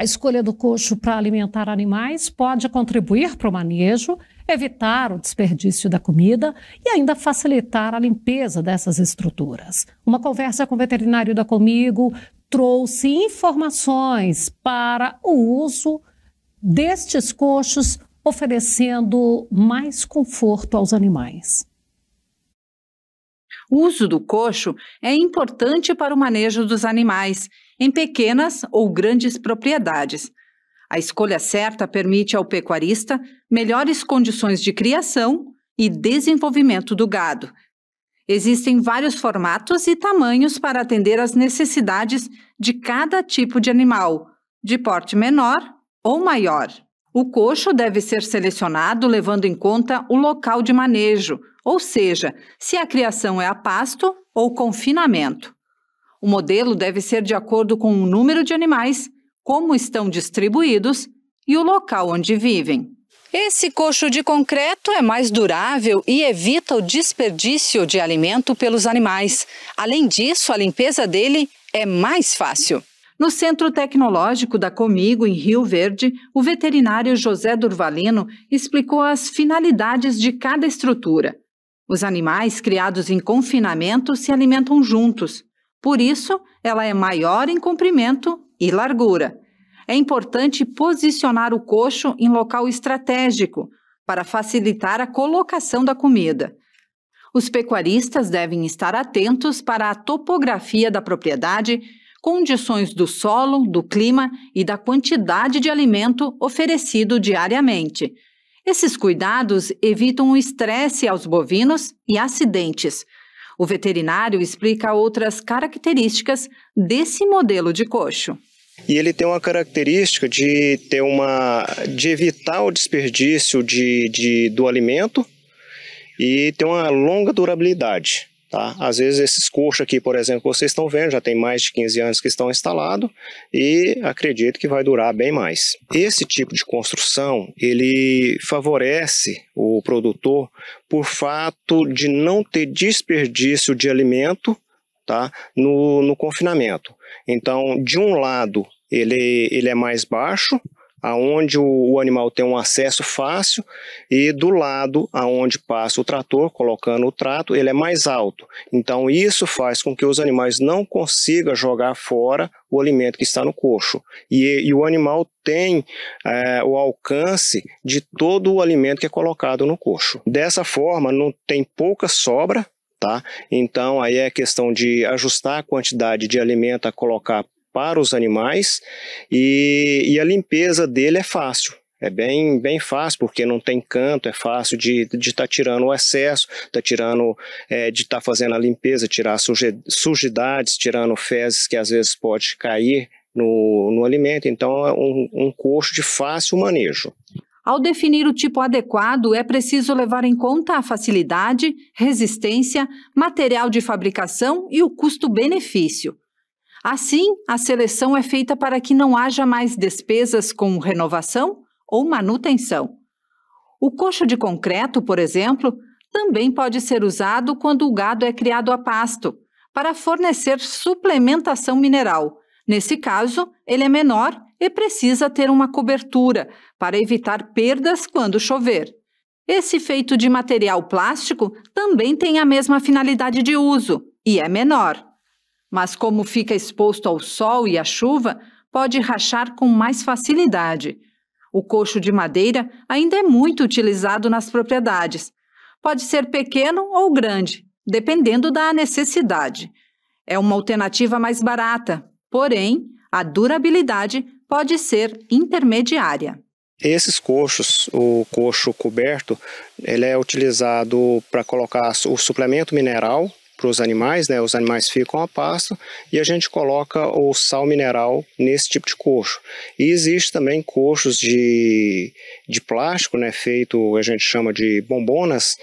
A escolha do coxo para alimentar animais pode contribuir para o manejo, evitar o desperdício da comida e ainda facilitar a limpeza dessas estruturas. Uma conversa com o veterinário da Comigo trouxe informações para o uso destes coxos, oferecendo mais conforto aos animais. O uso do coxo é importante para o manejo dos animais em pequenas ou grandes propriedades. A escolha certa permite ao pecuarista melhores condições de criação e desenvolvimento do gado. Existem vários formatos e tamanhos para atender às necessidades de cada tipo de animal, de porte menor ou maior. O coxo deve ser selecionado levando em conta o local de manejo, ou seja, se a criação é a pasto ou confinamento. O modelo deve ser de acordo com o número de animais, como estão distribuídos e o local onde vivem. Esse coxo de concreto é mais durável e evita o desperdício de alimento pelos animais. Além disso, a limpeza dele é mais fácil. No Centro Tecnológico da Comigo, em Rio Verde, o veterinário José Durvalino explicou as finalidades de cada estrutura. Os animais criados em confinamento se alimentam juntos. Por isso, ela é maior em comprimento e largura. É importante posicionar o coxo em local estratégico para facilitar a colocação da comida. Os pecuaristas devem estar atentos para a topografia da propriedade, condições do solo, do clima e da quantidade de alimento oferecido diariamente. Esses cuidados evitam o estresse aos bovinos e acidentes, o veterinário explica outras características desse modelo de coxo. E ele tem uma característica de ter uma de evitar o desperdício de, de do alimento e ter uma longa durabilidade. Tá? Às vezes esses coxos aqui, por exemplo, que vocês estão vendo, já tem mais de 15 anos que estão instalados e acredito que vai durar bem mais. Esse tipo de construção, ele favorece o produtor por fato de não ter desperdício de alimento tá? no, no confinamento. Então, de um lado, ele, ele é mais baixo, aonde o animal tem um acesso fácil e do lado aonde passa o trator, colocando o trato, ele é mais alto. Então isso faz com que os animais não consigam jogar fora o alimento que está no coxo. E, e o animal tem é, o alcance de todo o alimento que é colocado no coxo. Dessa forma, não tem pouca sobra, tá? Então aí é questão de ajustar a quantidade de alimento a colocar para os animais e, e a limpeza dele é fácil. É bem, bem fácil, porque não tem canto, é fácil de estar de tá tirando o excesso, tá tirando, é, de estar tá fazendo a limpeza, tirar sujidades, tirando fezes que às vezes pode cair no, no alimento. Então, é um, um coxo de fácil manejo. Ao definir o tipo adequado, é preciso levar em conta a facilidade, resistência, material de fabricação e o custo-benefício. Assim, a seleção é feita para que não haja mais despesas com renovação ou manutenção. O coxo de concreto, por exemplo, também pode ser usado quando o gado é criado a pasto, para fornecer suplementação mineral. Nesse caso, ele é menor e precisa ter uma cobertura para evitar perdas quando chover. Esse feito de material plástico também tem a mesma finalidade de uso e é menor mas como fica exposto ao sol e à chuva, pode rachar com mais facilidade. O coxo de madeira ainda é muito utilizado nas propriedades. Pode ser pequeno ou grande, dependendo da necessidade. É uma alternativa mais barata, porém, a durabilidade pode ser intermediária. Esses coxos, o coxo coberto, ele é utilizado para colocar o suplemento mineral para os animais, né? Os animais ficam a pasto e a gente coloca o sal mineral nesse tipo de coxo. E existe também coxos de, de plástico, né? Feito, a gente chama de bombonas,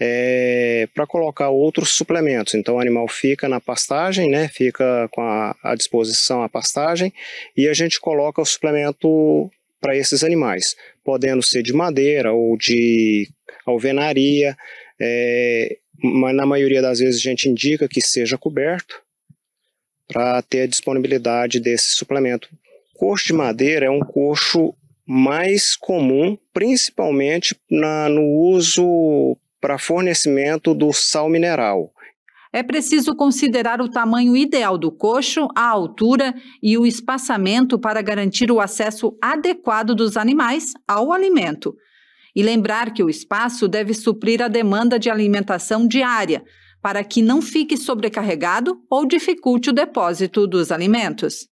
é, para colocar outros suplementos. Então o animal fica na pastagem, né? Fica com a, à disposição a pastagem e a gente coloca o suplemento para esses animais, podendo ser de madeira ou de alvenaria. É, mas na maioria das vezes a gente indica que seja coberto para ter a disponibilidade desse suplemento. Coxo de madeira é um coxo mais comum, principalmente na, no uso para fornecimento do sal mineral. É preciso considerar o tamanho ideal do coxo, a altura e o espaçamento para garantir o acesso adequado dos animais ao alimento. E lembrar que o espaço deve suprir a demanda de alimentação diária, para que não fique sobrecarregado ou dificulte o depósito dos alimentos.